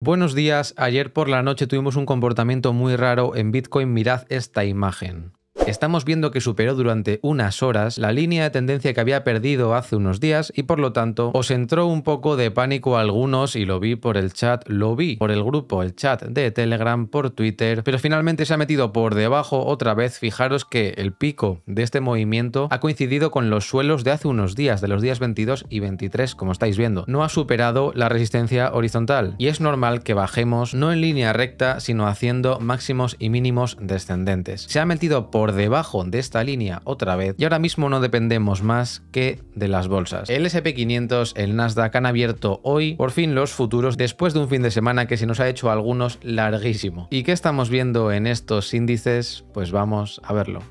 Buenos días, ayer por la noche tuvimos un comportamiento muy raro en Bitcoin, mirad esta imagen. Estamos viendo que superó durante unas horas la línea de tendencia que había perdido hace unos días y por lo tanto os entró un poco de pánico algunos y lo vi por el chat, lo vi por el grupo, el chat de Telegram, por Twitter, pero finalmente se ha metido por debajo otra vez. Fijaros que el pico de este movimiento ha coincidido con los suelos de hace unos días, de los días 22 y 23, como estáis viendo. No ha superado la resistencia horizontal y es normal que bajemos no en línea recta, sino haciendo máximos y mínimos descendentes. Se ha metido por debajo de esta línea otra vez y ahora mismo no dependemos más que de las bolsas. El SP500, el Nasdaq han abierto hoy por fin los futuros después de un fin de semana que se nos ha hecho algunos larguísimo. ¿Y qué estamos viendo en estos índices? Pues vamos a verlo.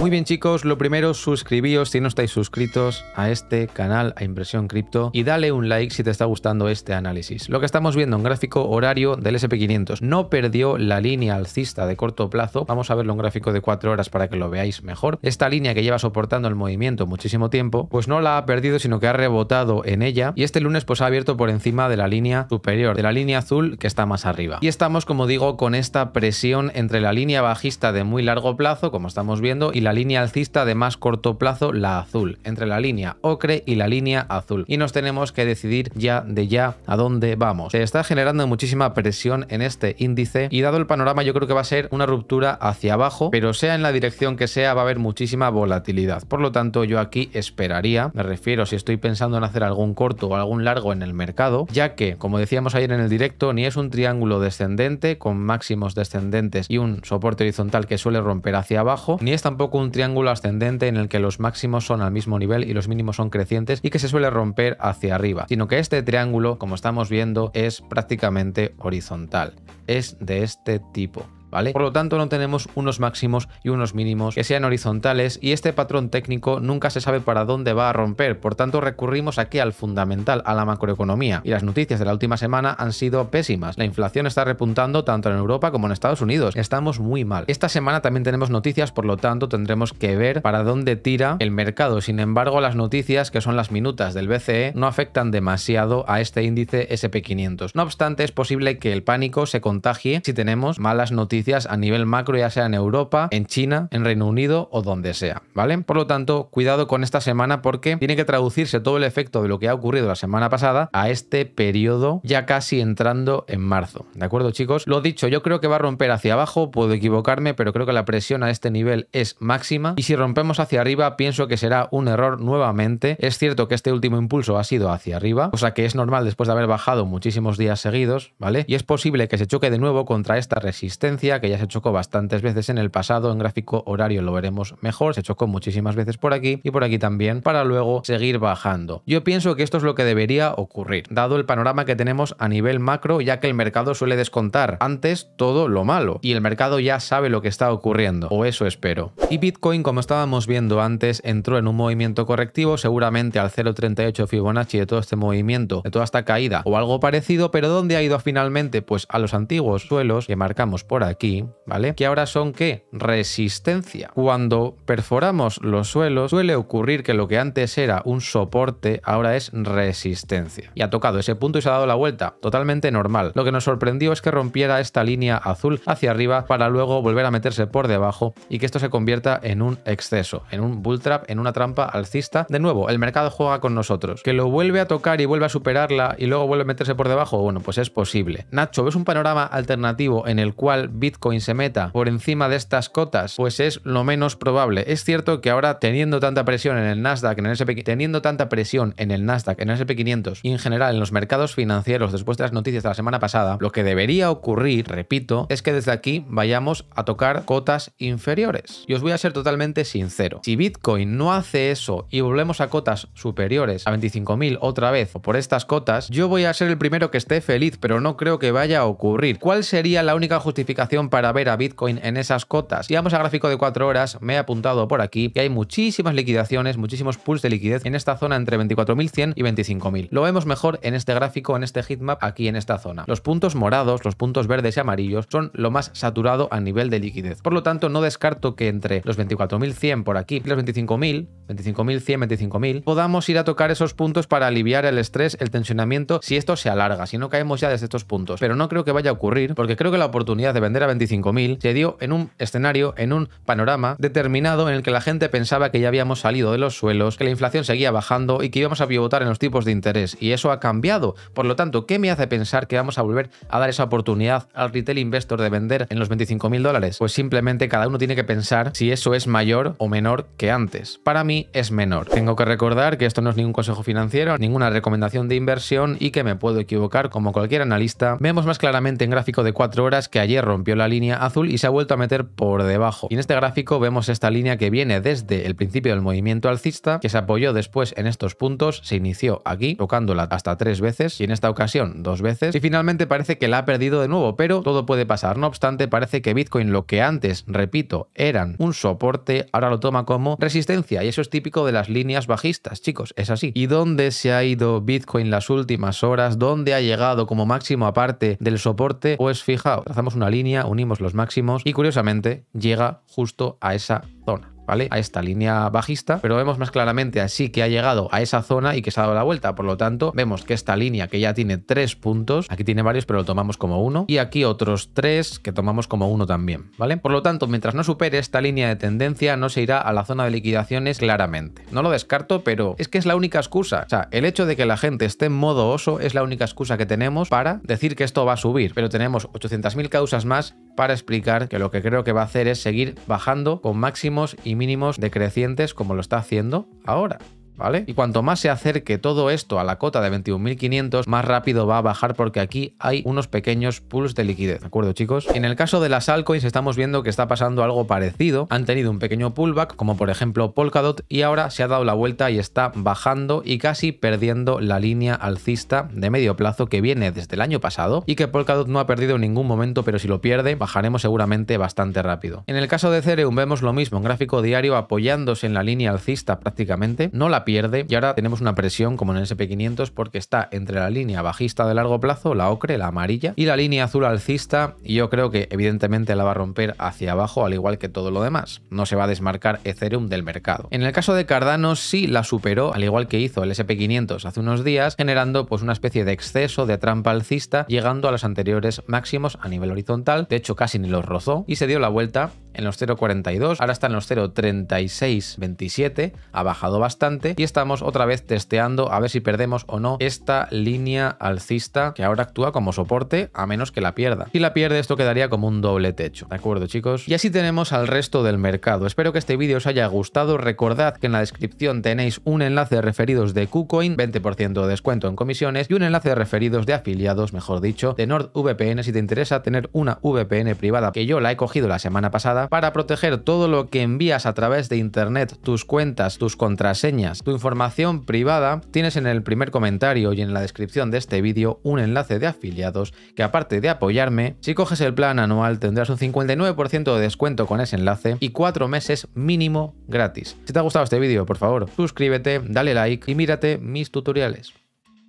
Muy bien chicos, lo primero suscribíos si no estáis suscritos a este canal, a Impresión Cripto, y dale un like si te está gustando este análisis. Lo que estamos viendo, un gráfico horario del SP500. No perdió la línea alcista de corto plazo. Vamos a verlo en gráfico de 4 horas para que lo veáis mejor. Esta línea que lleva soportando el movimiento muchísimo tiempo, pues no la ha perdido, sino que ha rebotado en ella. Y este lunes pues ha abierto por encima de la línea superior, de la línea azul que está más arriba. Y estamos, como digo, con esta presión entre la línea bajista de muy largo plazo, como estamos viendo, y la línea alcista de más corto plazo, la azul, entre la línea ocre y la línea azul. Y nos tenemos que decidir ya de ya a dónde vamos. Se está generando muchísima presión en este índice y dado el panorama yo creo que va a ser una ruptura hacia abajo, pero sea en la dirección que sea va a haber muchísima volatilidad. Por lo tanto yo aquí esperaría, me refiero si estoy pensando en hacer algún corto o algún largo en el mercado, ya que como decíamos ayer en el directo ni es un triángulo descendente con máximos descendentes y un soporte horizontal que suele romper hacia abajo, ni es tampoco con un triángulo ascendente en el que los máximos son al mismo nivel y los mínimos son crecientes y que se suele romper hacia arriba, sino que este triángulo, como estamos viendo, es prácticamente horizontal. Es de este tipo. Por lo tanto, no tenemos unos máximos y unos mínimos que sean horizontales y este patrón técnico nunca se sabe para dónde va a romper, por tanto recurrimos aquí al fundamental, a la macroeconomía. Y las noticias de la última semana han sido pésimas. La inflación está repuntando tanto en Europa como en Estados Unidos. Estamos muy mal. Esta semana también tenemos noticias, por lo tanto tendremos que ver para dónde tira el mercado. Sin embargo, las noticias, que son las minutas del BCE, no afectan demasiado a este índice SP500. No obstante, es posible que el pánico se contagie si tenemos malas noticias a nivel macro, ya sea en Europa, en China, en Reino Unido o donde sea, ¿vale? Por lo tanto, cuidado con esta semana porque tiene que traducirse todo el efecto de lo que ha ocurrido la semana pasada a este periodo ya casi entrando en marzo, ¿de acuerdo chicos? Lo dicho, yo creo que va a romper hacia abajo, puedo equivocarme, pero creo que la presión a este nivel es máxima y si rompemos hacia arriba pienso que será un error nuevamente. Es cierto que este último impulso ha sido hacia arriba, cosa que es normal después de haber bajado muchísimos días seguidos, ¿vale? Y es posible que se choque de nuevo contra esta resistencia que ya se chocó bastantes veces en el pasado, en gráfico horario lo veremos mejor, se chocó muchísimas veces por aquí y por aquí también, para luego seguir bajando. Yo pienso que esto es lo que debería ocurrir, dado el panorama que tenemos a nivel macro, ya que el mercado suele descontar antes todo lo malo, y el mercado ya sabe lo que está ocurriendo, o eso espero. Y Bitcoin, como estábamos viendo antes, entró en un movimiento correctivo, seguramente al 0.38 Fibonacci de todo este movimiento, de toda esta caída, o algo parecido, pero ¿dónde ha ido finalmente? Pues a los antiguos suelos que marcamos por aquí aquí, ¿vale? Que ahora son ¿qué? Resistencia. Cuando perforamos los suelos suele ocurrir que lo que antes era un soporte ahora es resistencia. Y ha tocado ese punto y se ha dado la vuelta. Totalmente normal. Lo que nos sorprendió es que rompiera esta línea azul hacia arriba para luego volver a meterse por debajo y que esto se convierta en un exceso, en un bull trap, en una trampa alcista. De nuevo, el mercado juega con nosotros. Que lo vuelve a tocar y vuelve a superarla y luego vuelve a meterse por debajo, bueno, pues es posible. Nacho, ¿ves un panorama alternativo en el cual Bitcoin se meta por encima de estas cotas, pues es lo menos probable. Es cierto que ahora teniendo tanta presión en el Nasdaq, en el SP, teniendo tanta presión en el Nasdaq, en el SP500 y en general en los mercados financieros después de las noticias de la semana pasada, lo que debería ocurrir, repito, es que desde aquí vayamos a tocar cotas inferiores. Y os voy a ser totalmente sincero. Si Bitcoin no hace eso y volvemos a cotas superiores a 25.000 otra vez o por estas cotas, yo voy a ser el primero que esté feliz, pero no creo que vaya a ocurrir. ¿Cuál sería la única justificación para ver a Bitcoin en esas cotas. Y vamos a gráfico de 4 horas, me he apuntado por aquí que hay muchísimas liquidaciones, muchísimos pools de liquidez en esta zona entre 24.100 y 25.000. Lo vemos mejor en este gráfico, en este heatmap, aquí en esta zona. Los puntos morados, los puntos verdes y amarillos son lo más saturado a nivel de liquidez. Por lo tanto, no descarto que entre los 24.100 por aquí y los 25.000, 25.100, 25.000, podamos ir a tocar esos puntos para aliviar el estrés, el tensionamiento, si esto se alarga, si no caemos ya desde estos puntos. Pero no creo que vaya a ocurrir, porque creo que la oportunidad de vender 25.000, se dio en un escenario, en un panorama determinado en el que la gente pensaba que ya habíamos salido de los suelos, que la inflación seguía bajando y que íbamos a pivotar en los tipos de interés. Y eso ha cambiado. Por lo tanto, ¿qué me hace pensar que vamos a volver a dar esa oportunidad al retail investor de vender en los 25.000 dólares? Pues simplemente cada uno tiene que pensar si eso es mayor o menor que antes. Para mí es menor. Tengo que recordar que esto no es ningún consejo financiero, ninguna recomendación de inversión y que me puedo equivocar como cualquier analista. Vemos más claramente en gráfico de 4 horas que ayer rompió la línea azul y se ha vuelto a meter por debajo. Y en este gráfico vemos esta línea que viene desde el principio del movimiento alcista, que se apoyó después en estos puntos, se inició aquí, tocándola hasta tres veces, y en esta ocasión dos veces, y finalmente parece que la ha perdido de nuevo, pero todo puede pasar. No obstante, parece que Bitcoin lo que antes, repito, eran un soporte, ahora lo toma como resistencia, y eso es típico de las líneas bajistas, chicos, es así. ¿Y dónde se ha ido Bitcoin las últimas horas? ¿Dónde ha llegado como máximo aparte del soporte? Pues fijaos, trazamos una línea, unimos los máximos y curiosamente llega justo a esa zona. ¿vale? A esta línea bajista, pero vemos más claramente así que ha llegado a esa zona y que se ha dado la vuelta. Por lo tanto, vemos que esta línea que ya tiene tres puntos, aquí tiene varios, pero lo tomamos como uno, y aquí otros tres que tomamos como uno también, ¿vale? Por lo tanto, mientras no supere esta línea de tendencia, no se irá a la zona de liquidaciones claramente. No lo descarto, pero es que es la única excusa. O sea, el hecho de que la gente esté en modo oso es la única excusa que tenemos para decir que esto va a subir, pero tenemos 800.000 causas más para explicar que lo que creo que va a hacer es seguir bajando con máximos y mínimos decrecientes como lo está haciendo ahora. ¿vale? Y cuanto más se acerque todo esto a la cota de 21.500, más rápido va a bajar porque aquí hay unos pequeños pulls de liquidez, ¿de acuerdo, chicos? En el caso de las altcoins estamos viendo que está pasando algo parecido. Han tenido un pequeño pullback, como por ejemplo Polkadot, y ahora se ha dado la vuelta y está bajando y casi perdiendo la línea alcista de medio plazo que viene desde el año pasado y que Polkadot no ha perdido en ningún momento, pero si lo pierde, bajaremos seguramente bastante rápido. En el caso de Ethereum vemos lo mismo, un gráfico diario apoyándose en la línea alcista prácticamente. No la pierde. Y ahora tenemos una presión como en el SP500 porque está entre la línea bajista de largo plazo, la ocre, la amarilla, y la línea azul alcista. Y yo creo que evidentemente la va a romper hacia abajo, al igual que todo lo demás. No se va a desmarcar Ethereum del mercado. En el caso de Cardano sí la superó, al igual que hizo el SP500 hace unos días, generando pues una especie de exceso de trampa alcista, llegando a los anteriores máximos a nivel horizontal. De hecho, casi ni los rozó y se dio la vuelta en los 0.42, ahora está en los 0.3627, ha bajado bastante y estamos otra vez testeando a ver si perdemos o no esta línea alcista que ahora actúa como soporte a menos que la pierda. Si la pierde esto quedaría como un doble techo, ¿de acuerdo chicos? Y así tenemos al resto del mercado. Espero que este vídeo os haya gustado. Recordad que en la descripción tenéis un enlace de referidos de KuCoin, 20% de descuento en comisiones y un enlace de referidos de afiliados, mejor dicho, de NordVPN si te interesa tener una VPN privada que yo la he cogido la semana pasada para proteger todo lo que envías a través de Internet, tus cuentas, tus contraseñas, tu información privada, tienes en el primer comentario y en la descripción de este vídeo un enlace de afiliados que aparte de apoyarme, si coges el plan anual tendrás un 59% de descuento con ese enlace y 4 meses mínimo gratis. Si te ha gustado este vídeo, por favor, suscríbete, dale like y mírate mis tutoriales.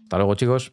Hasta luego chicos.